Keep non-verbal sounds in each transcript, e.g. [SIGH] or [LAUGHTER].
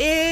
It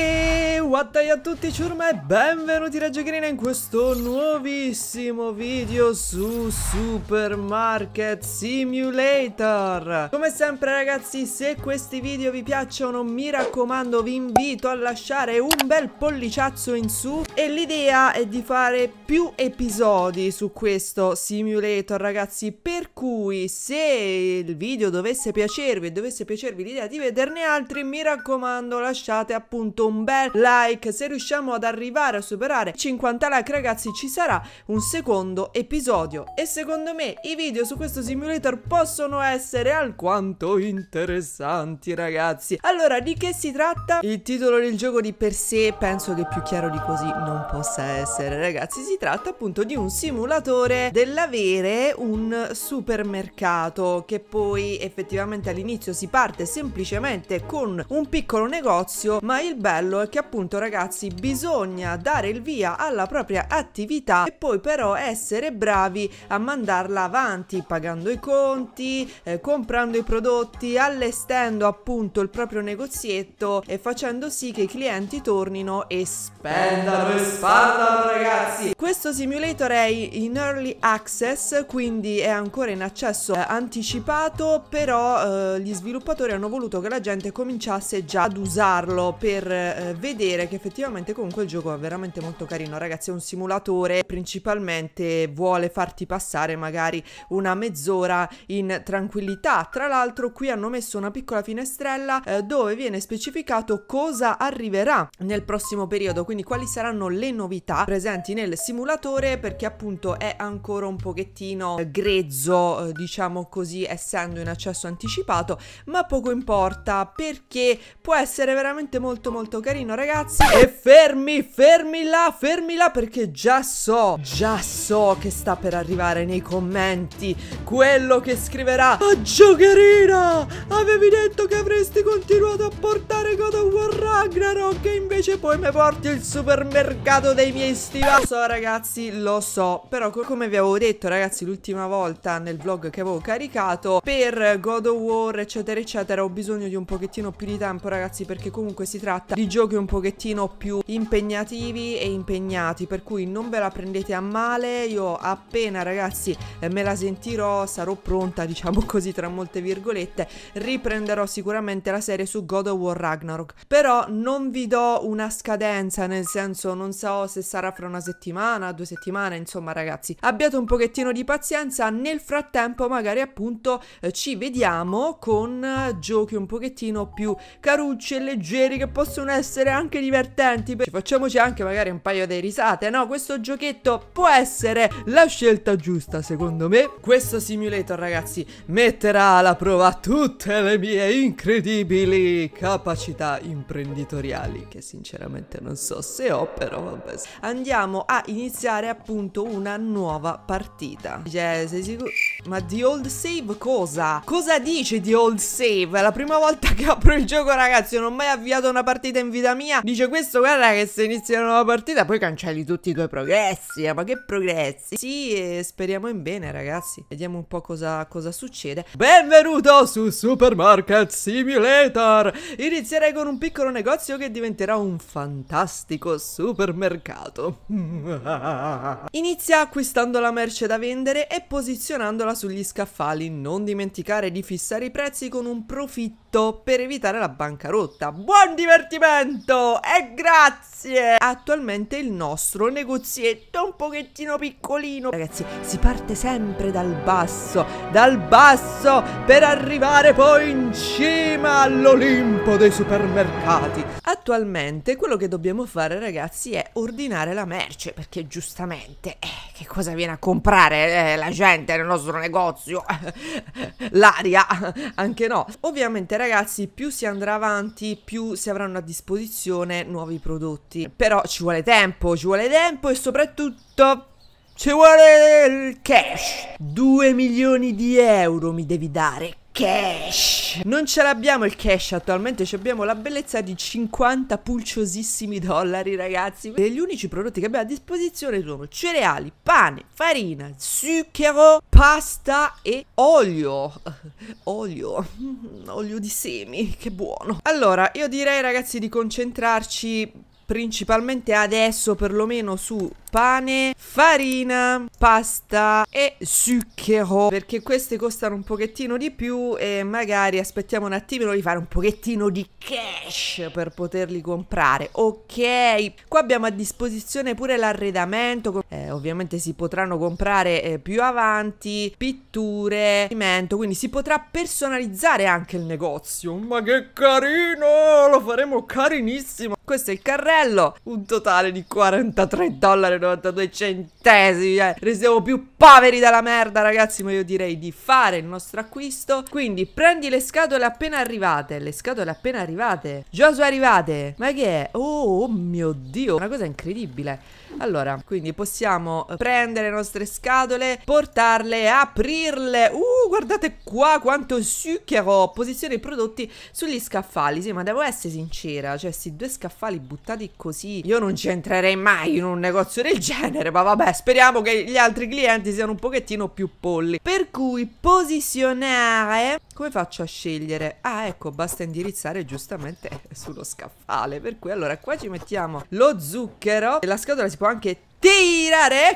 what a tutti ciurma e benvenuti Reggio Green in questo nuovissimo video su Supermarket Simulator Come sempre ragazzi se questi video vi piacciono mi raccomando vi invito a lasciare un bel polliciazzo in su E l'idea è di fare più episodi su questo simulator ragazzi Per cui se il video dovesse piacervi e dovesse piacervi l'idea di vederne altri mi raccomando lasciate appunto un bel like like. Se riusciamo ad arrivare a superare 50 like, ragazzi, ci sarà un secondo episodio. E secondo me i video su questo simulator possono essere alquanto interessanti, ragazzi. Allora, di che si tratta? Il titolo del gioco di per sé penso che più chiaro di così non possa essere, ragazzi. Si tratta appunto di un simulatore dell'avere un supermercato che poi effettivamente all'inizio si parte semplicemente con un piccolo negozio, ma il bello è che appunto punto ragazzi bisogna dare il via alla propria attività e poi però essere bravi a mandarla avanti pagando i conti, eh, comprando i prodotti, allestendo appunto il proprio negozietto e facendo sì che i clienti tornino e spendano e spandano ragazzi. Questo simulator è in early access quindi è ancora in accesso eh, anticipato però eh, gli sviluppatori hanno voluto che la gente cominciasse già ad usarlo per eh, vedere dire che effettivamente comunque il gioco è veramente molto carino, ragazzi, è un simulatore, principalmente vuole farti passare magari una mezz'ora in tranquillità. Tra l'altro qui hanno messo una piccola finestrella eh, dove viene specificato cosa arriverà nel prossimo periodo, quindi quali saranno le novità presenti nel simulatore perché appunto è ancora un pochettino eh, grezzo, eh, diciamo così, essendo in accesso anticipato, ma poco importa perché può essere veramente molto molto carino, ragazzi ragazzi E fermi, fermi là, fermi là Perché già so, già so che sta per arrivare nei commenti Quello che scriverà Ma giocherina, avevi detto che avresti continuato a portare God of War Ragnarok E invece poi mi porti il supermercato dei miei stivali Lo so ragazzi, lo so Però come vi avevo detto ragazzi l'ultima volta nel vlog che avevo caricato Per God of War eccetera eccetera ho bisogno di un pochettino più di tempo ragazzi Perché comunque si tratta di giochi un pochettino pochettino più impegnativi e impegnati per cui non ve la prendete a male io appena ragazzi eh, me la sentirò sarò pronta diciamo [LAUGHS] così tra molte virgolette riprenderò sicuramente la serie su God of War Ragnarok però non vi do una scadenza nel senso non so se sarà fra una settimana due settimane insomma ragazzi abbiate un pochettino di pazienza nel frattempo magari appunto eh, ci vediamo con giochi un pochettino più carucci e leggeri che possono essere anche divertenti. Facciamoci anche magari un paio di risate, no? Questo giochetto può essere la scelta giusta, secondo me. Questo simulator, ragazzi, metterà alla prova tutte le mie incredibili capacità imprenditoriali, che sinceramente non so se ho, però vabbè. Andiamo a iniziare appunto una nuova partita. Cioè, sei sicuro? Ma di old save cosa? Cosa dice di old save? È la prima volta che apro il gioco, ragazzi, non ho mai avviato una partita in vita mia. Mi Dice questo, guarda che se inizia una nuova partita poi cancelli tutti i tuoi progressi. Eh, ma che progressi? Sì, eh, speriamo in bene ragazzi. Vediamo un po' cosa, cosa succede. Benvenuto su Supermarket Simulator. Inizierei con un piccolo negozio che diventerà un fantastico supermercato. [LAUGHS] Inizia acquistando la merce da vendere e posizionandola sugli scaffali. Non dimenticare di fissare i prezzi con un profitto fatto per evitare la bancarotta. Buon divertimento e grazie! Attualmente il nostro negozietto è un pochettino piccolino. Ragazzi, si parte sempre dal basso, dal basso per arrivare poi in cima all'Olimpo dei supermercati. Attualmente quello che dobbiamo fare ragazzi è ordinare la merce perché giustamente eh, che cosa viene a comprare eh, la gente nel nostro negozio? [LAUGHS] L'aria, anche no. Ovviamente ragazzi più si andrà avanti più si avranno a disposizione nuovi prodotti. Però ci vuole tempo, ci vuole tempo e soprattutto ci vuole il cash. 2 milioni di euro mi devi dare cash. Non ce l'abbiamo il cash attualmente, abbiamo la bellezza di 50 pulciosissimi dollari, ragazzi. E gli unici prodotti che abbiamo a disposizione sono cereali, pane, farina, zucchero, pasta e olio. [LAUGHS] Olio, [LAUGHS] olio di semi, che buono. Allora, io direi ragazzi di concentrarci principalmente adesso perlomeno su pane, farina, pasta e zucchero perché queste costano un pochettino di più e magari aspettiamo un attimino di fare un pochettino di cash per poterli comprare. Ok, qua abbiamo a disposizione pure l'arredamento, eh, ovviamente si potranno comprare eh, più avanti, pitture, alimento, quindi si potrà personalizzare anche il negozio. Ma che carino, lo faremo carinissimo questo è il carrello. Un totale di 43,92 dollari centesimi. Eh. Restiamo più poveri dalla merda, ragazzi. Ma io direi di fare il nostro acquisto. Quindi prendi le scatole appena arrivate. Le scatole appena arrivate. Già sono arrivate. Ma che è? Oh, oh mio Dio. Una cosa incredibile. Allora, quindi possiamo eh, prendere le nostre scatole, portarle, aprirle. Uh, guardate qua quanto succhero! Posizione i prodotti sugli scaffali. Sì, ma devo essere sincera, cioè sti due scaffali buttati così, io non ci entrerei mai in un negozio del genere, ma vabbè, speriamo che gli altri clienti siano un pochettino più polli. Per cui posizionare come faccio a scegliere? Ah, ecco, basta indirizzare giustamente [LAUGHS] sullo scaffale. Per cui allora qua ci mettiamo lo zucchero e la scatola si banchetti tipo, ah, tirare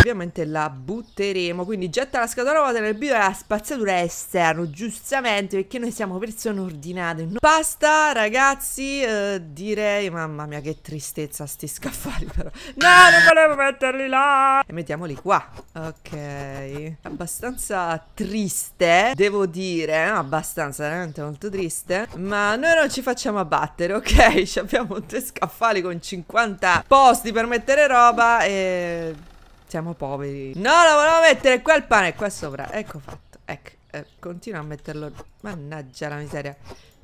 Ovviamente la butteremo Quindi getta la scatola vuota nel bio e la spazzatura esterno Giustamente perché noi siamo persone ordinate Basta ragazzi eh, Direi Mamma mia che tristezza sti scaffali però No non volevo metterli là E mettiamoli qua Ok Abbastanza triste Devo dire eh, Abbastanza veramente molto triste Ma noi non ci facciamo abbattere ok [LAUGHS] Ci abbiamo tre scaffali con 50 posti per mettere roba roba e... Siamo poveri. No, la volevo mettere qua il pane, qua sopra. Ecco fatto. Ecco, eh, continuo a metterlo. Mannaggia la miseria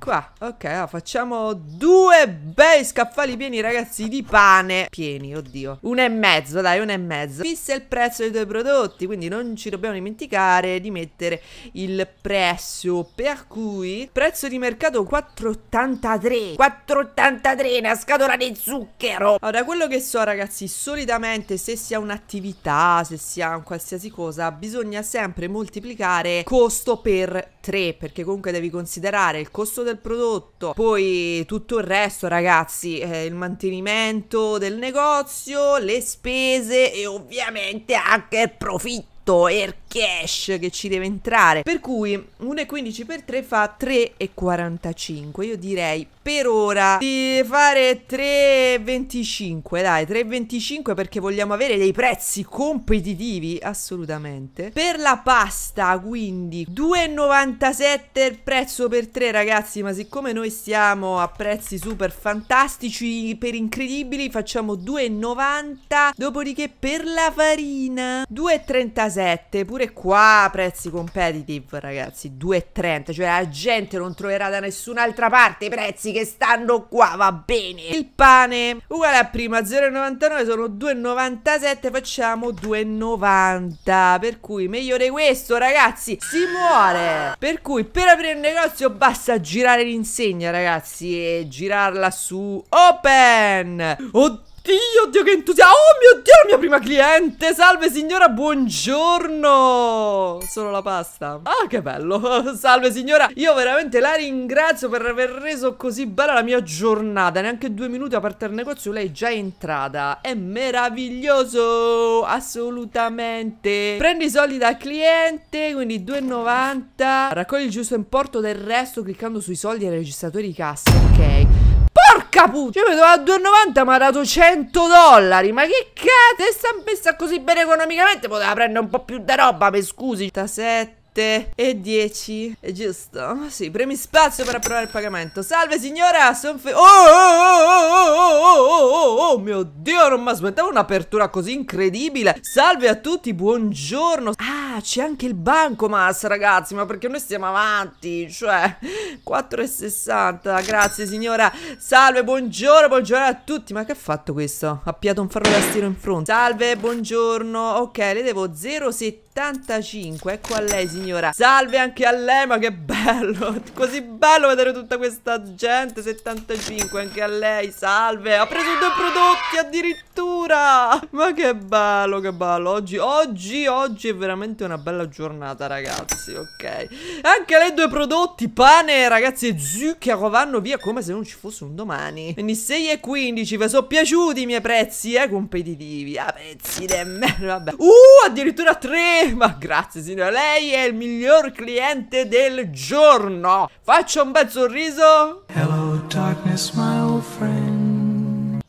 qua Ok, allora ah, facciamo due bei scaffali pieni ragazzi di pane Pieni, oddio Uno e mezzo, dai, uno e mezzo Fissa il prezzo dei tuoi prodotti Quindi non ci dobbiamo dimenticare di mettere il prezzo Per cui, prezzo di mercato 4,83 4,83, una scatola di zucchero Allora, da quello che so ragazzi, solitamente se si ha un'attività, se si ha un qualsiasi cosa Bisogna sempre moltiplicare costo per 3 Perché comunque devi considerare il costo del del prodotto, poi tutto il resto ragazzi, eh, il mantenimento del negozio, le spese e ovviamente anche il profitto e il cash che ci deve entrare per cui 1,15 per 3 fa 3,45 io direi per ora di fare 3,25 dai 3,25 perché vogliamo avere dei prezzi competitivi assolutamente per la pasta quindi 2,97 il prezzo per 3 ragazzi ma siccome noi siamo a prezzi super fantastici per incredibili facciamo 2,90 dopodiché per la farina 2,37 pure qua prezzi competitive ragazzi 2,30 cioè la gente non troverà da nessun'altra parte i prezzi che stanno qua, va bene. Il pane uguale a prima, 0,99 sono 2,97, facciamo 2,90. Per cui migliore questo, ragazzi, si muore. Per cui per aprire il negozio basta girare l'insegna, ragazzi, e girarla su Open. Oddio. Oddio, oddio che entusiasmo Oh mio Dio, la mia prima cliente Salve signora, buongiorno Solo la pasta Ah, che bello [LAUGHS] Salve signora Io veramente la ringrazio per aver reso così bella la mia giornata Neanche due minuti a aperta il negozio Lei è già entrata È meraviglioso Assolutamente Prendi i soldi dal cliente Quindi 2,90 Raccogli il giusto importo del resto Cliccando sui soldi e registratori di cassa Ok Porca puttana! Cioè, mi a 2,90 mi ha dato 100 dollari. Ma che cazzo? Se sta messa così bene economicamente, poteva prendere un po' più da roba, mi scusi. 7 7 e 10, è giusto? Sì, premi spazio per approvare il pagamento. Salve signora, sono fe... Oh oh oh, oh, oh, oh, oh, oh, oh, oh, mio Dio, non mi aspettavo un'apertura così incredibile. Salve a tutti, buongiorno. Ah, c'è anche il banco, bancomat, ragazzi, ma perché noi stiamo avanti? Cioè, 4,60, grazie signora. Salve, buongiorno, buongiorno a tutti. Ma che ha fatto questo? Ha piato un ferro da stiro in fronte. Salve, buongiorno. Ok, le devo 0,70. 75 Ecco a lei signora Salve anche a lei ma che bello [LAUGHS] Così bello vedere tutta questa gente 75 anche a lei Salve ha preso due prodotti addirittura Ma che bello che bello Oggi, oggi, oggi è veramente una bella giornata ragazzi Ok Anche lei due prodotti Pane ragazzi e zucchero vanno via come se non ci fosse un domani Quindi 6 e 15 Vi sono piaciuti i miei prezzi eh competitivi Ah pezzi di merda Vabbè Uh addirittura 3 [LAUGHS] Ma grazie signora, lei è il miglior cliente del giorno. Faccio un bel sorriso. Hello darkness my old friend.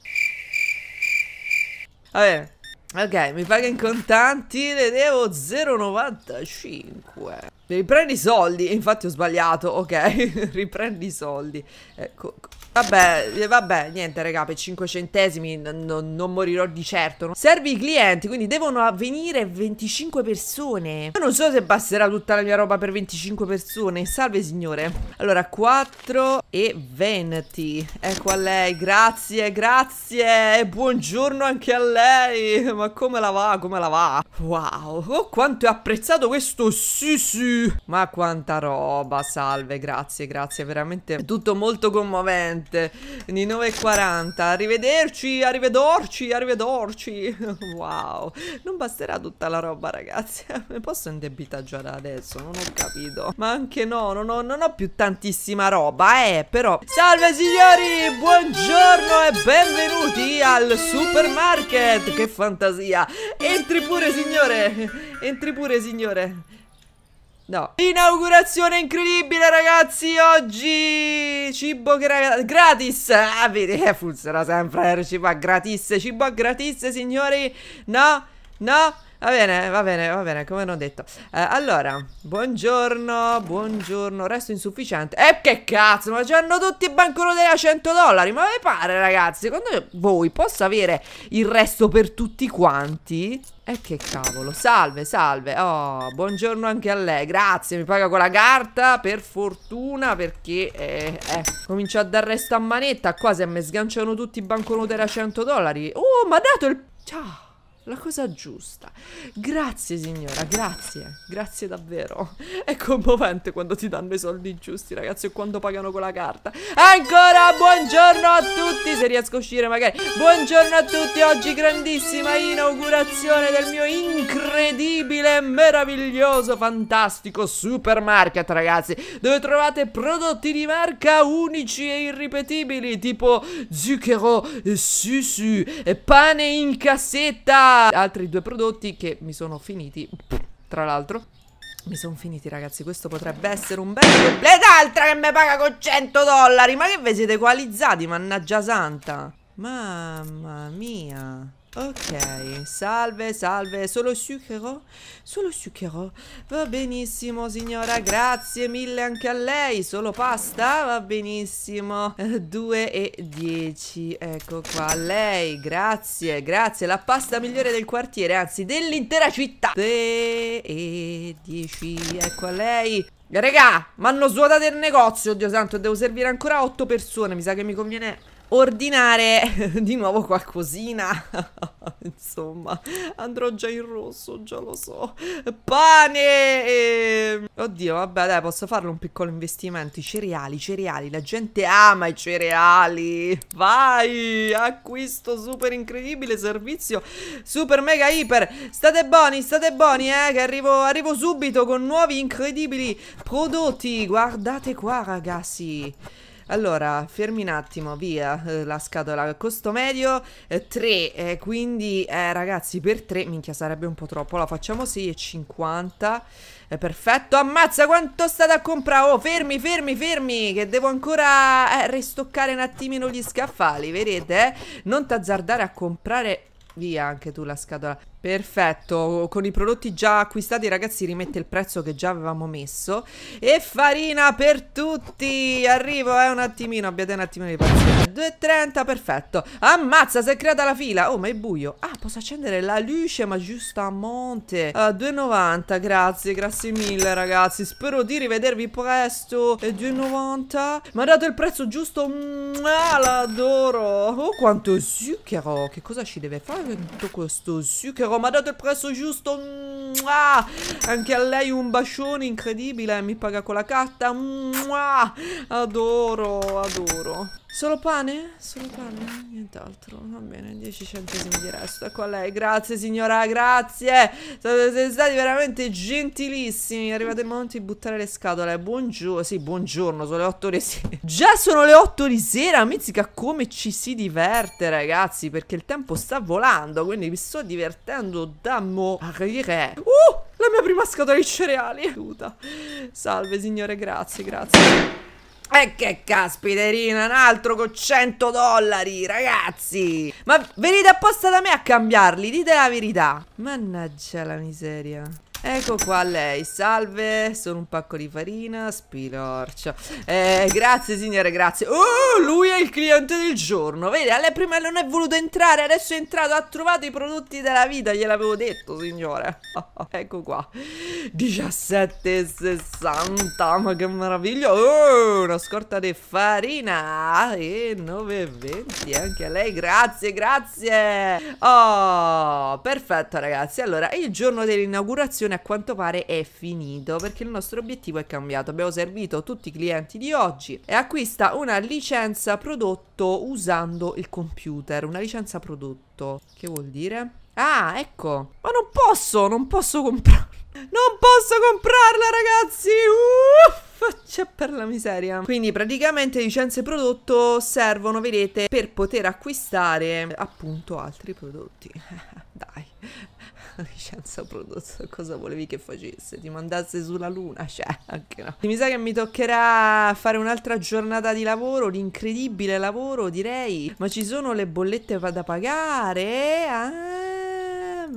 Vabbè. Ok, mi paga in contanti, le devo 0,95. Riprendi i soldi. Infatti ho sbagliato. Ok. [LAUGHS] Riprendi i soldi. Ecco. Vabbè, eh, vabbè, niente raga, per 5 centesimi non, morirò di certo. No? Servi i clienti, quindi devono venire 25 persone. Io non so se basterà tutta la mia roba per 25 persone. Salve signore. Allora, 4 e 20. Ecco a lei, grazie, grazie. Buongiorno anche a lei. Ma come la va, come la va? Wow, oh, quanto è apprezzato questo sì sì. Ma quanta roba, salve, grazie, grazie, veramente tutto molto commovente. Di 9.40, arrivederci, arrivederci, arrivederci. [LAUGHS] Wow, non basterà tutta la roba ragazzi, [LAUGHS] mi posso da adesso, non ho capito. Ma anche no, non ho, non ho più tantissima roba, eh, però. Salve signori, buongiorno e benvenuti al supermarket, che fantasia. Entri pure signore, entri pure signore. No. Inaugurazione incredibile ragazzi Oggi cibo gra gratis Ah vedi eh, funziona sempre il eh, cibo a gratis Cibo a gratis signori No No Va bene, va bene, va bene, come hanno detto. Eh, allora, buongiorno, buongiorno, resto insufficiente. E eh, che cazzo, ma c'hanno tutti i banconote da 100 dollari, ma mi pare ragazzi? Secondo voi posso avere il resto per tutti quanti? E eh, che cavolo, salve, salve, oh, buongiorno anche a lei, grazie, mi paga con la carta, per fortuna, perché, eh, eh, comincio a dar resto a manetta, qua se mi sganciano tutti i banconote da 100 dollari. Oh, ma ha dato il... Ciao! la cosa giusta. Grazie signora, grazie, grazie davvero. [LAUGHS] È commovente quando ti danno i soldi giusti ragazzi o quando pagano con la carta. Ancora buongiorno a tutti, se riesco a uscire magari. Buongiorno a tutti, oggi grandissima inaugurazione del mio incredibile, meraviglioso, fantastico supermarket ragazzi. Dove trovate prodotti di marca unici e irripetibili tipo zucchero, susu, pane in cassetta altri due prodotti che mi sono finiti, tra l'altro. Mi sono finiti ragazzi, questo potrebbe essere un bel replay d'altra che mi paga con 100 dollari, ma che vi siete equalizzati, mannaggia santa. Mamma mia. Ok, salve, salve, solo succhero? Solo succhero? Va benissimo signora, grazie mille anche a lei, solo pasta? Va benissimo, 2 [LAUGHS] e 10, ecco qua, lei, grazie, grazie, la pasta migliore del quartiere, anzi dell'intera città 3 e 10, ecco a lei Regà, mi hanno svuotato il negozio, oddio santo, devo servire ancora 8 persone, mi sa che mi conviene ordinare [LAUGHS] di nuovo qualcosina. [LAUGHS] Insomma, andrò già in rosso, già lo so. Pane! Ehm, oddio, vabbè, dai, posso farlo un piccolo investimento. I cereali, i cereali, la gente ama i cereali. Vai! Acquisto super incredibile, servizio super mega iper. State buoni, state buoni, eh, che arrivo, arrivo subito con nuovi incredibili prodotti. Guardate qua, ragazzi. Allora, fermi un attimo, via eh, la scatola. Costo medio 3, eh, eh, quindi eh, ragazzi per 3, minchia sarebbe un po' troppo. La facciamo 6,50. È eh, perfetto, ammazza quanto state a comprare. Oh, fermi, fermi, fermi, che devo ancora restoccare un attimino gli scaffali, vedete? Non t'azzardare a comprare via anche tu la scatola. Perfetto, con i prodotti già acquistati ragazzi rimette il prezzo che già avevamo messo E farina per tutti, arrivo eh un attimino, abbiate un attimino di pazienza 2,30, perfetto Ammazza, si è creata la fila, oh ma è buio Ah, posso accendere la luce ma giusto a monte ah, 2,90, grazie, grazie mille ragazzi Spero di rivedervi presto E 2,90 Mi ha dato il prezzo giusto, ah l'adoro Oh quanto zucchero, che cosa ci deve fare tutto questo zucchero euro Ma dato il prezzo giusto Mua! Anche a lei un bacione incredibile Mi paga con la carta Mua! Adoro, adoro Solo pane? Solo pane? Nient'altro. Va bene, 10 centesimi di resto. Ecco a lei. Grazie signora, grazie. Siete stati veramente gentilissimi. È arrivato il momento di buttare le scatole. Buongiorno. Sì, buongiorno. Sono le 8 di sera. Già sono le 8 di sera. Mizzica come ci si diverte ragazzi. Perché il tempo sta volando. Quindi mi sto divertendo da morire. Uh! La mia prima scatola di cereali. Aiuta. Salve signore, grazie, grazie. E che caspiterina, un altro con 100 dollari, ragazzi! Ma venite apposta da me a cambiarli, dite la verità. Mannaggia la miseria. Ecco qua lei, salve, sono un pacco di farina, spilorcio. Eh, grazie signore, grazie. Oh, lui è il cliente del giorno, vedi, a lei prima non è voluto entrare, adesso è entrato, ha trovato i prodotti della vita, gliel'avevo detto signore. Oh, [LAUGHS] ecco qua, 17,60, ma che meraviglia. Oh, una scorta di farina e 9,20 anche a lei, grazie, grazie. Oh, perfetto ragazzi, allora il giorno dell'inaugurazione a quanto pare è finito perché il nostro obiettivo è cambiato. Abbiamo servito tutti i clienti di oggi e acquista una licenza prodotto usando il computer. Una licenza prodotto. Che vuol dire? Ah, ecco. Ma non posso, non posso comprare Non posso comprarla, ragazzi! Uff! C'è per la miseria. Quindi praticamente licenze prodotto servono, vedete, per poter acquistare appunto altri prodotti. [LAUGHS] Dai licenza [LAUGHS] prodotto, cosa volevi che facesse? Ti mandasse sulla luna, [LAUGHS] cioè, anche no. Mi sa che mi toccherà fare un'altra giornata di lavoro, l'incredibile lavoro direi, ma ci sono le bollette da pagare? Eh? Ah!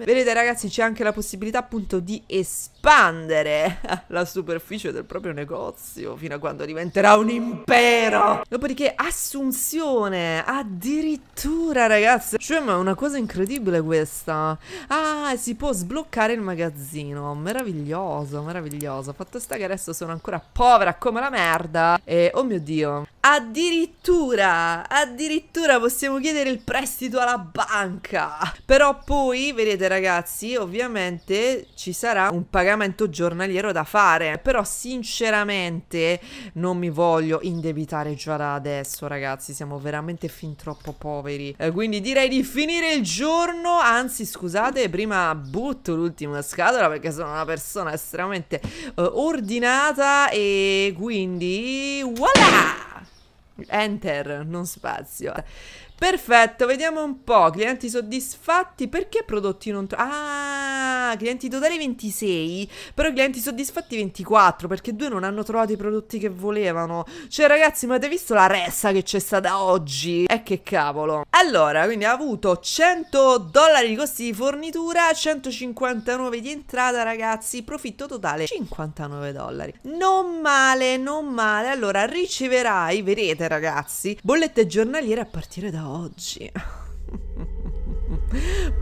Vedete ragazzi c'è anche la possibilità appunto di espandere [LAUGHS] la superficie del proprio negozio fino a quando diventerà un impero. Dopodiché assunzione, addirittura ragazzi. Cioè ma è una cosa incredibile questa. Ah si può sbloccare il magazzino, meraviglioso, meraviglioso. Fatto sta che adesso sono ancora povera come la merda e oh mio dio. Addirittura, addirittura possiamo chiedere il prestito alla banca. Però poi, vedete vedete ragazzi, ovviamente ci sarà un pagamento giornaliero da fare, però sinceramente non mi voglio indebitare già da adesso ragazzi, siamo veramente fin troppo poveri. Eh, quindi direi di finire il giorno, anzi scusate, prima butto l'ultima scatola perché sono una persona estremamente eh, ordinata e quindi voilà! Enter, non spazio. Perfetto, vediamo un po'. Clienti soddisfatti, perché prodotti non... Ah, clienti totali 26, però clienti soddisfatti 24, perché due non hanno trovato i prodotti che volevano. Cioè, ragazzi, ma avete visto la ressa che c'è stata oggi? E eh, che cavolo. Allora, quindi ha avuto 100 dollari di costi di fornitura, 159 di entrata, ragazzi, profitto totale 59 dollari. Non male, non male. Allora, riceverai, vedete ragazzi, bollette giornaliere a partire da oggi.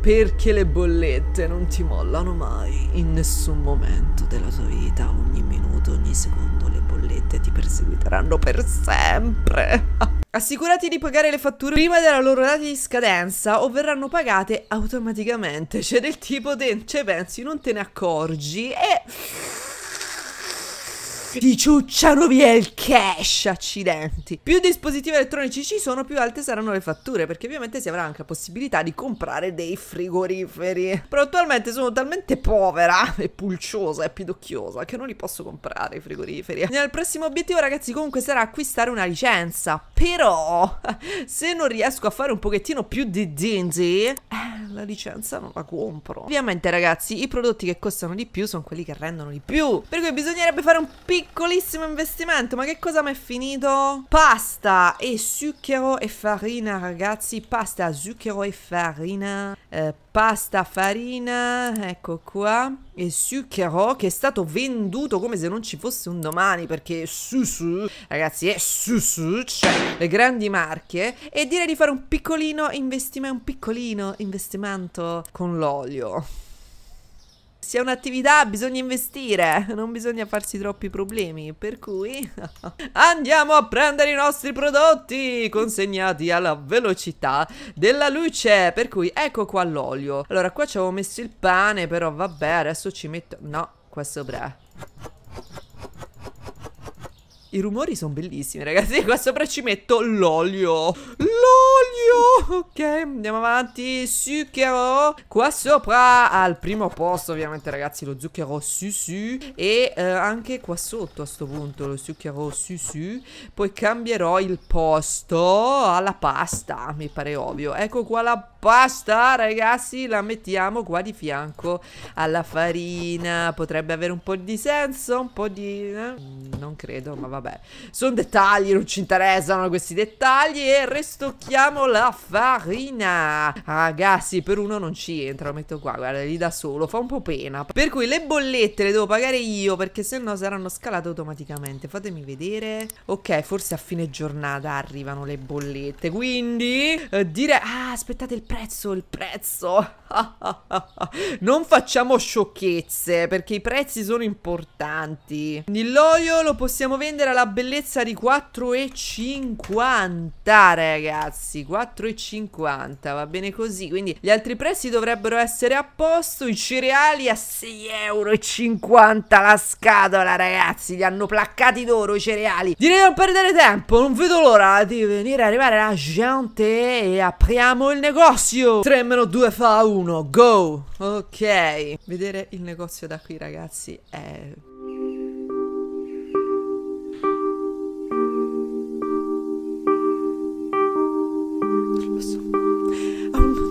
Perché le bollette non ti mollano mai in nessun momento della tua vita, ogni minuto, ogni secondo le bollette ti perseguiteranno per sempre. Assicurati di pagare le fatture prima della loro data di scadenza o verranno pagate automaticamente. C'è del tipo, te, cioè pensi, non te ne accorgi e ti ciucciano via il cash, accidenti. Più dispositivi elettronici ci sono, più alte saranno le fatture, perché ovviamente si avrà anche la possibilità di comprare dei frigoriferi. Però attualmente sono talmente povera e pulciosa e pidocchiosa che non li posso comprare i frigoriferi. Nel prossimo obiettivo, ragazzi, comunque sarà acquistare una licenza. Però, se non riesco a fare un pochettino più di D&D, eh, la licenza non la compro. Ovviamente, ragazzi, i prodotti che costano di più sono quelli che rendono di più. Per cui bisognerebbe fare un piccolo piccolissimo investimento, ma che cosa mi è finito? Pasta e zucchero e farina, ragazzi, pasta, zucchero e farina, eh, pasta, farina, ecco qua, e zucchero che è stato venduto come se non ci fosse un domani, perché su su, ragazzi, è su su, cioè, le grandi marche, e direi di fare un piccolino investimento, un piccolino investimento con l'olio sia un'attività, bisogna investire, non bisogna farsi troppi problemi, per cui [LAUGHS] andiamo a prendere i nostri prodotti consegnati alla velocità della luce, per cui ecco qua l'olio. Allora qua ci avevo messo il pane, però vabbè, adesso ci metto... no, qua sopra. I rumori sono bellissimi, ragazzi. [LAUGHS] Qua sopra ci metto l'olio. L'olio! Ok, andiamo avanti. Zucchero. Qua sopra al primo posto, ovviamente, ragazzi, lo zucchero su su. E eh, anche qua sotto a sto punto lo zucchero su su. Poi cambierò il posto alla pasta, mi pare ovvio. Ecco qua la pasta ragazzi la mettiamo qua di fianco alla farina Potrebbe avere un po' di senso, un po' di... Eh? non credo, ma vabbè Sono dettagli, non ci interessano questi dettagli E restocchiamo la farina Ragazzi per uno non ci entra, lo metto qua, guarda lì da solo, fa un po' pena Per cui le bollette le devo pagare io perché se no saranno scalate automaticamente Fatemi vedere Ok, forse a fine giornata arrivano le bollette Quindi eh, dire... Ah, aspettate il prezzo prezzo, il prezzo. [LAUGHS] non facciamo sciocchezze perché i prezzi sono importanti. L'olio lo possiamo vendere alla bellezza di 4,50 ragazzi. 4,50 va bene così. Quindi gli altri prezzi dovrebbero essere a posto. I cereali a 6,50 euro la scatola ragazzi. Li hanno placcati d'oro i cereali. Direi di non perdere tempo. Non vedo l'ora di venire a arrivare la gente e apriamo il negozio negozio 3 meno 2 fa 1 Go Ok Vedere il negozio da qui ragazzi è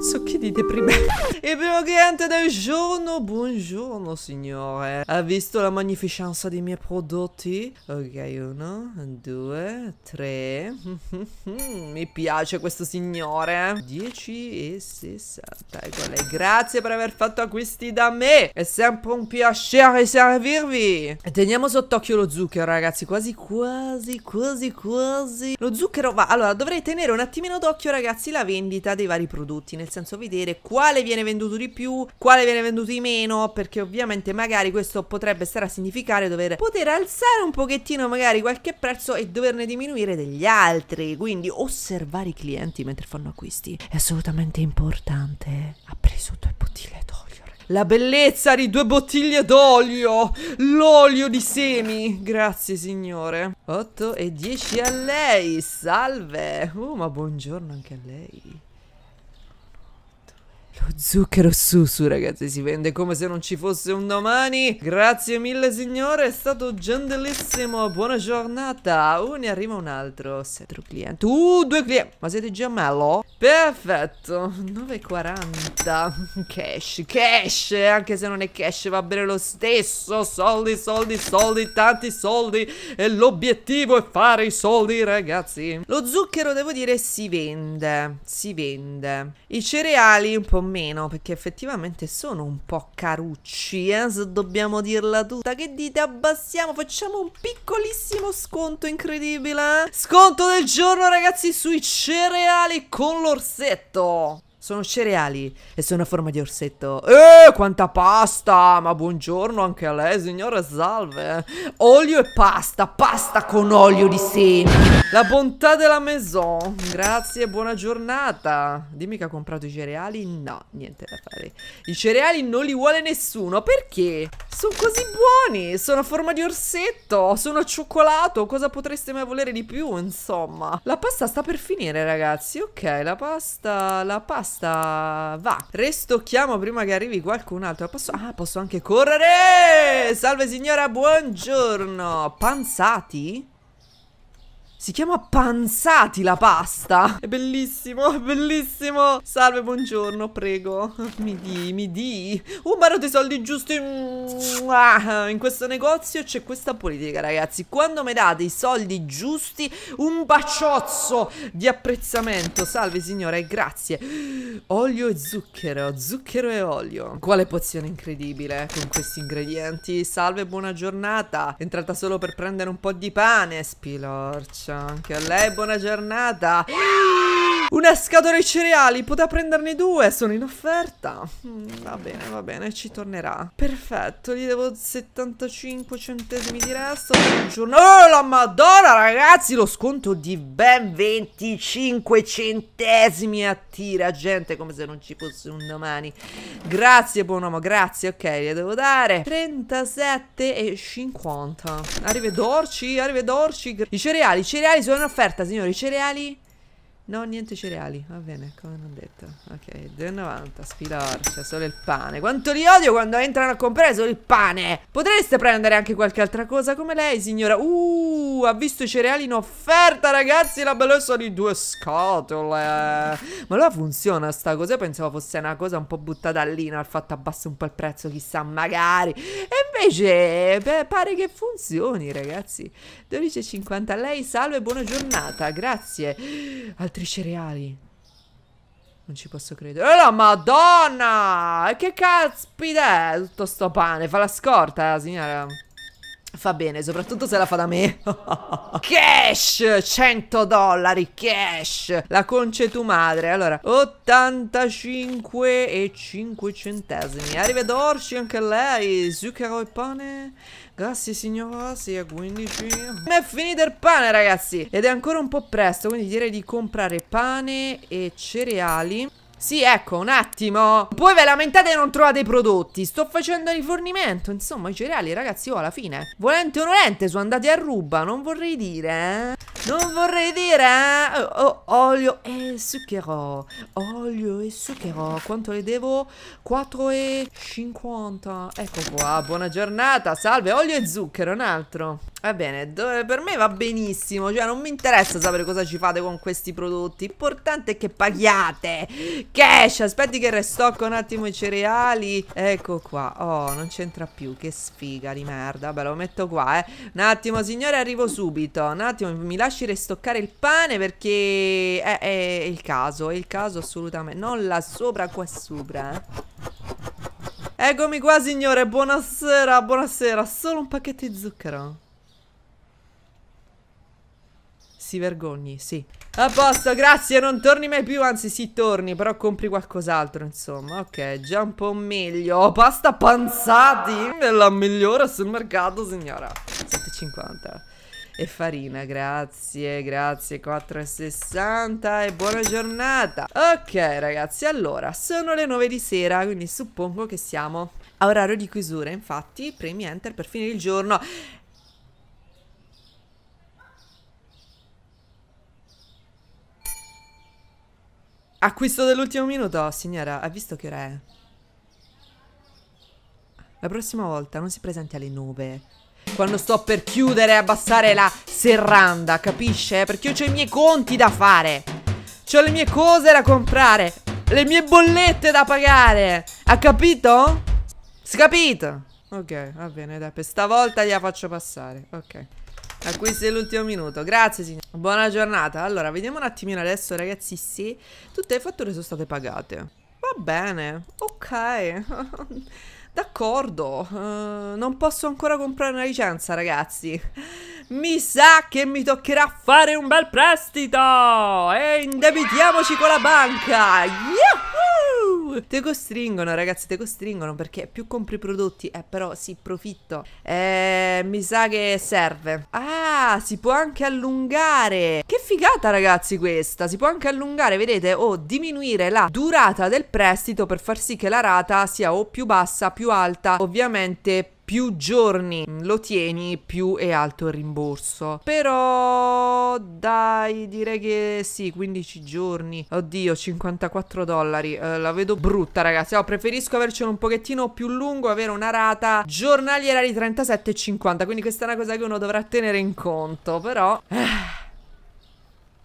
cazzo che di deprimente [LAUGHS] Il primo cliente del giorno Buongiorno signore Ha visto la magnificenza dei miei prodotti? Ok uno, due, tre [LAUGHS] Mi piace questo signore 10 e 60 Eccole. Grazie per aver fatto acquisti da me È sempre un piacere servirvi Teniamo sott'occhio lo zucchero ragazzi Quasi quasi quasi quasi Lo zucchero va Allora dovrei tenere un attimino d'occhio ragazzi la vendita dei vari prodotti Nel senso vedere quale viene venduto di più, quale viene venduto di meno, perché ovviamente magari questo potrebbe stare a significare dover poter alzare un pochettino magari qualche prezzo e doverne diminuire degli altri, quindi osservare i clienti mentre fanno acquisti è assolutamente importante. Ha preso due bottiglie d'olio. La bellezza di due bottiglie d'olio! L'olio di semi! Grazie, signore. 8 e 10 a lei! Salve! Oh, ma buongiorno anche a lei. Lo zucchero su su ragazzi, si vende come se non ci fosse un domani. Grazie mille, signore, è stato gentilissimo. Buona giornata. Uh, ne arriva un altro. Sette cliente Uh, due clienti. Ma siete già gemello? Perfetto. 9,40. Cash, cash. Anche se non è cash, va bene lo stesso. Soldi, soldi, soldi, tanti soldi. E l'obiettivo è fare i soldi, ragazzi. Lo zucchero, devo dire, si vende. Si vende. I cereali un po' meno, perché effettivamente sono un po' carucci, eh, se dobbiamo dirla tutta. Che dite? Abbassiamo, facciamo un piccolissimo sconto incredibile. Eh? Sconto del giorno, ragazzi, sui cereali con l'orsetto. Sono cereali e sono a forma di orsetto. Eh, quanta pasta! Ma buongiorno anche a lei, signore, salve. Olio e pasta, pasta con olio di semi. La bontà della maison. Grazie, buona giornata. Dimmi che ha comprato i cereali? No, niente da fare. I cereali non li vuole nessuno. Perché? Sono così buoni, sono a forma di orsetto, sono cioccolato, cosa potreste mai volere di più, insomma. La pasta sta per finire, ragazzi. Ok, la pasta, la pasta basta. Va. Restocchiamo prima che arrivi qualcun altro. Posso... Ah, posso anche correre. Salve signora, buongiorno. Panzati? Si chiama Panzati la pasta. È bellissimo, è bellissimo. Salve, buongiorno, prego. Mi di, mi di. Oh, ma dei soldi giusti. In questo negozio c'è questa politica, ragazzi. Quando mi date i soldi giusti, un baciozzo di apprezzamento. Salve, signora, e grazie. Olio e zucchero, zucchero e olio. Quale pozione incredibile eh, con questi ingredienti. Salve, buona giornata. Entrata solo per prendere un po' di pane, spilorcia anche a lei buona giornata. Una scatola di cereali, potrà prenderne due, sono in offerta. Mm, va bene, va bene, ci tornerà. Perfetto, gli devo 75 centesimi di resto per giorno. Oh, la madonna, ragazzi, lo sconto di ben 25 centesimi attira gente come se non ci fosse un domani. Grazie, buon uomo, grazie. Ok, gli devo dare 37,50. Arrivederci, arrivederci. I cereali, i cereali sono in offerta, signori, i cereali No, niente cereali. Va bene, come ecco, non detto. Ok, 2,90. Sfilar, c'è solo il pane. Quanto li odio quando entrano a comprare solo il pane. Potreste prendere anche qualche altra cosa come lei, signora. Uh, ha visto i cereali in offerta, ragazzi. La bellezza di due scatole. Ma allora funziona sta cosa. Io pensavo fosse una cosa un po' buttata lì, no? fatto abbassa un po' il prezzo, chissà, magari. E invece, beh, pare che funzioni, ragazzi. 12,50. Lei, salve, buona giornata. Grazie. Al altri cereali. Non ci posso credere. Oh la madonna! E che caspita è tutto sto pane? Fa la scorta, eh, signora. Fa bene, soprattutto se la fa da me. [LAUGHS] cash! 100 dollari cash! La conce tu madre. Allora, 85 e 5 centesimi. Arrivederci anche lei. Zucchero e pane. Grazie signora, sì, a 15. Ma è finito il pane ragazzi, ed è ancora un po' presto, quindi direi di comprare pane e cereali. Sì, ecco, un attimo. Poi ve lamentate e non trovate i prodotti. Sto facendo rifornimento. Insomma, i cereali, ragazzi, oh, alla fine. Volente o nolente, sono andati a ruba. Non vorrei dire, eh. Non vorrei dire, eh. Oh, oh, olio e zucchero. Olio e zucchero. Quanto le devo? 4,50. Ecco qua, buona giornata. Salve, olio e zucchero, un altro. Va bene, per me va benissimo. Cioè, non mi interessa sapere cosa ci fate con questi prodotti. L'importante è che paghiate cash Aspetti che restocco un attimo i cereali Ecco qua Oh non c'entra più Che sfiga di merda Vabbè lo metto qua eh Un attimo signore arrivo subito Un attimo mi lasci restoccare il pane Perché eh, è, è, il caso È il caso assolutamente Non là sopra qua sopra eh Eccomi qua signore, buonasera, buonasera, solo un pacchetto di zucchero si vergogni, sì. A posto, grazie, non torni mai più, anzi sì, torni, però compri qualcos'altro, insomma. Ok, già un po' meglio. Oh, pasta panzati, è la migliore sul mercato, signora. 7,50. E farina, grazie, grazie, 4,60 e buona giornata. Ok, ragazzi, allora, sono le 9 di sera, quindi suppongo che siamo a orario di chiusura, infatti, premi enter per finire il giorno. Acquisto dell'ultimo minuto, signora. Ha visto che ora è? La prossima volta non si presenti alle nove. Quando sto per chiudere e abbassare la serranda, capisce? Perché io ho i miei conti da fare. Ho le mie cose da comprare. Le mie bollette da pagare. Ha capito? Si capito? Ok, va bene, dai. Per stavolta gliela faccio passare. Ok. Acquisti dell'ultimo minuto. Grazie, signore. Buona giornata. Allora, vediamo un attimino adesso, ragazzi, sì, tutte le fatture sono state pagate. Va bene. Ok. [LAUGHS] D'accordo. Uh, non posso ancora comprare una licenza, ragazzi. Mi sa che mi toccherà fare un bel prestito. E indebitiamoci con la banca. Yeah! [LAUGHS] Te costringono, ragazzi, te costringono perché più compri prodotti, eh, però sì, profitto. Eh, mi sa che serve. Ah, si può anche allungare. Che figata, ragazzi, questa. Si può anche allungare, vedete, o oh, diminuire la durata del prestito per far sì che la rata sia o più bassa, più alta, ovviamente più giorni lo tieni, più è alto il rimborso. Però dai, direi che sì, 15 giorni. Oddio, 54 dollari. Eh, la vedo brutta, ragazzi. No, oh, preferisco avercelo un pochettino più lungo, avere una rata giornaliera di 37,50. Quindi questa è una cosa che uno dovrà tenere in conto. Però... Eh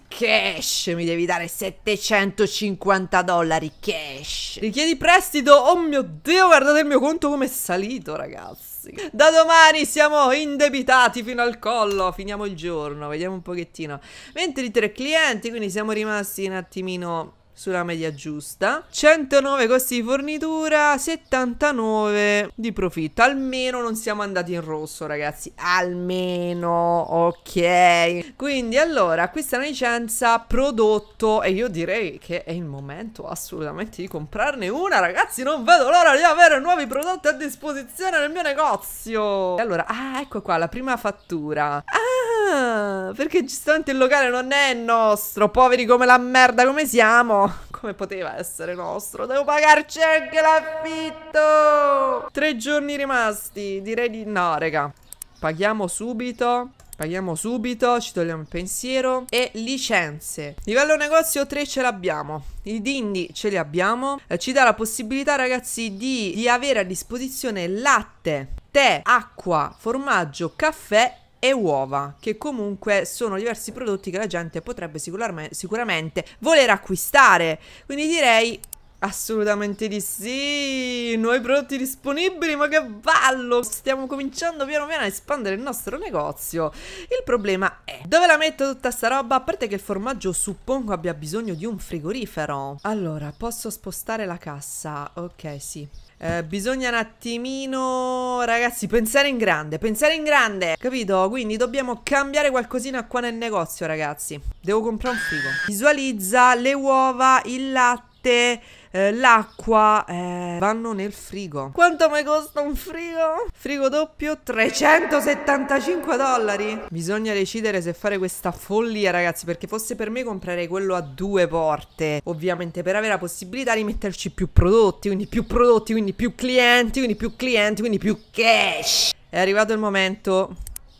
cash, mi devi dare 750 dollari cash. Richiedi prestito? Oh mio Dio, guardate il mio conto come è salito, ragazzi. Da domani siamo indebitati fino al collo, finiamo il giorno, vediamo un pochettino. 23 clienti, quindi siamo rimasti un attimino sulla media giusta 109 costi di fornitura 79 di profitto almeno non siamo andati in rosso ragazzi almeno ok quindi allora questa è una licenza prodotto e io direi che è il momento assolutamente di comprarne una ragazzi non vedo l'ora di avere nuovi prodotti a disposizione nel mio negozio e allora ah ecco qua la prima fattura ah perché giustamente il locale non è nostro poveri come la merda come siamo come poteva essere nostro? Devo pagarci anche l'affitto! Tre giorni rimasti. Direi di... No, raga. Paghiamo subito. Paghiamo subito, ci togliamo il pensiero e licenze. Livello negozio 3 ce l'abbiamo. I dindi ce li abbiamo. Eh, ci dà la possibilità, ragazzi, di, di avere a disposizione latte, tè, acqua, formaggio, caffè e uova, che comunque sono diversi prodotti che la gente potrebbe sicuramente voler acquistare. Quindi direi Assolutamente di sì! Nuovi prodotti disponibili, ma che ballo! Stiamo cominciando piano piano a espandere il nostro negozio. Il problema è dove la metto tutta sta roba? A parte che il formaggio suppongo abbia bisogno di un frigorifero. Allora, posso spostare la cassa? Ok, sì. Eh, bisogna un attimino, ragazzi, pensare in grande, pensare in grande, capito? Quindi dobbiamo cambiare qualcosina qua nel negozio, ragazzi. Devo comprare un frigo. Visualizza le uova, il latte, eh, l'acqua eh, vanno nel frigo. Quanto mi costa un frigo? Frigo doppio 375 dollari. Bisogna decidere se fare questa follia, ragazzi, perché fosse per me comprerei quello a due porte. Ovviamente per avere la possibilità di metterci più prodotti, quindi più prodotti, quindi più clienti, quindi più clienti, quindi più cash. È arrivato il momento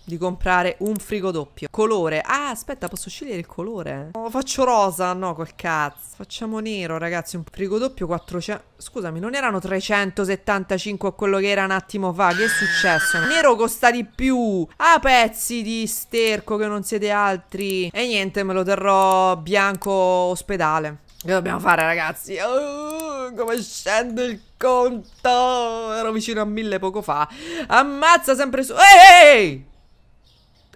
di comprare un frigo doppio. Colore. Ah, aspetta, posso scegliere il colore? Oh, faccio rosa. No, col cazzo. Facciamo nero, ragazzi. Un frigo doppio 400... Scusami, non erano 375 quello che era un attimo fa? Che è successo? Nero costa di più. Ah, pezzi di sterco che non siete altri. E niente, me lo terrò bianco ospedale. Che dobbiamo fare, ragazzi? Oh, come scende il conto? Ero vicino a mille poco fa. Ammazza sempre su... Ehi! Hey!